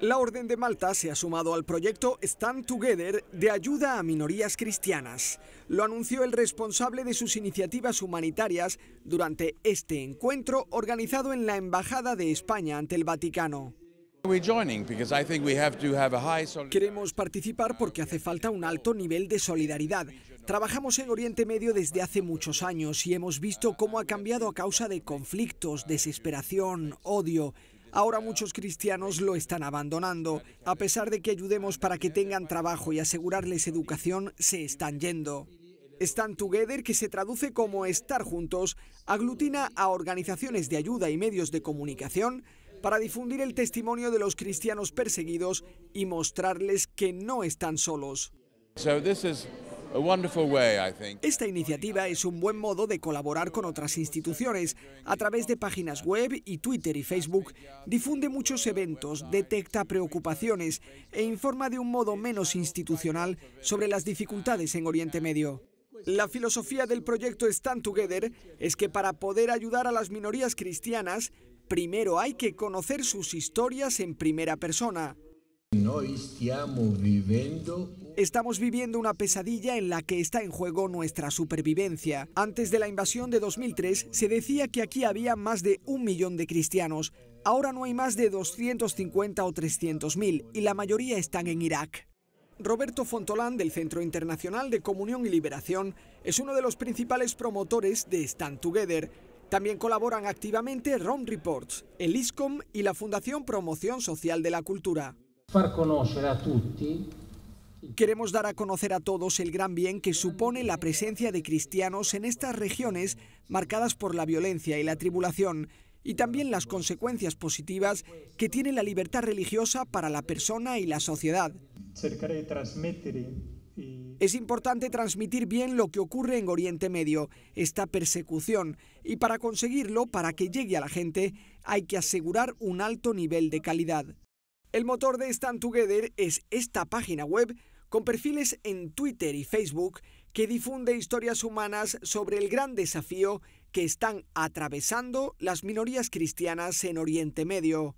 La Orden de Malta se ha sumado al proyecto Stand Together de ayuda a minorías cristianas. Lo anunció el responsable de sus iniciativas humanitarias durante este encuentro organizado en la Embajada de España ante el Vaticano. Queremos participar porque hace falta un alto nivel de solidaridad. Trabajamos en Oriente Medio desde hace muchos años y hemos visto cómo ha cambiado a causa de conflictos, desesperación, odio. Ahora muchos cristianos lo están abandonando. A pesar de que ayudemos para que tengan trabajo y asegurarles educación, se están yendo. Stand Together, que se traduce como estar juntos, aglutina a organizaciones de ayuda y medios de comunicación para difundir el testimonio de los cristianos perseguidos y mostrarles que no están solos. Esta iniciativa es un buen modo de colaborar con otras instituciones. A través de páginas web y Twitter y Facebook, difunde muchos eventos, detecta preocupaciones e informa de un modo menos institucional sobre las dificultades en Oriente Medio. La filosofía del proyecto Stand Together es que para poder ayudar a las minorías cristianas, primero hay que conocer sus historias en primera persona. No estamos viviendo Estamos viviendo una pesadilla en la que está en juego nuestra supervivencia. Antes de la invasión de 2003 se decía que aquí había más de un millón de cristianos. Ahora no hay más de 250 o 300 mil y la mayoría están en Irak. Roberto Fontolán, del Centro Internacional de Comunión y Liberación, es uno de los principales promotores de Stand Together. También colaboran activamente ROM Reports, el ISCOM y la Fundación Promoción Social de la Cultura. a Queremos dar a conocer a todos el gran bien que supone la presencia de cristianos en estas regiones marcadas por la violencia y la tribulación, y también las consecuencias positivas que tiene la libertad religiosa para la persona y la sociedad. Es importante transmitir bien lo que ocurre en Oriente Medio, esta persecución, y para conseguirlo, para que llegue a la gente, hay que asegurar un alto nivel de calidad. El motor de Stand Together es esta página web con perfiles en Twitter y Facebook que difunde historias humanas sobre el gran desafío que están atravesando las minorías cristianas en Oriente Medio.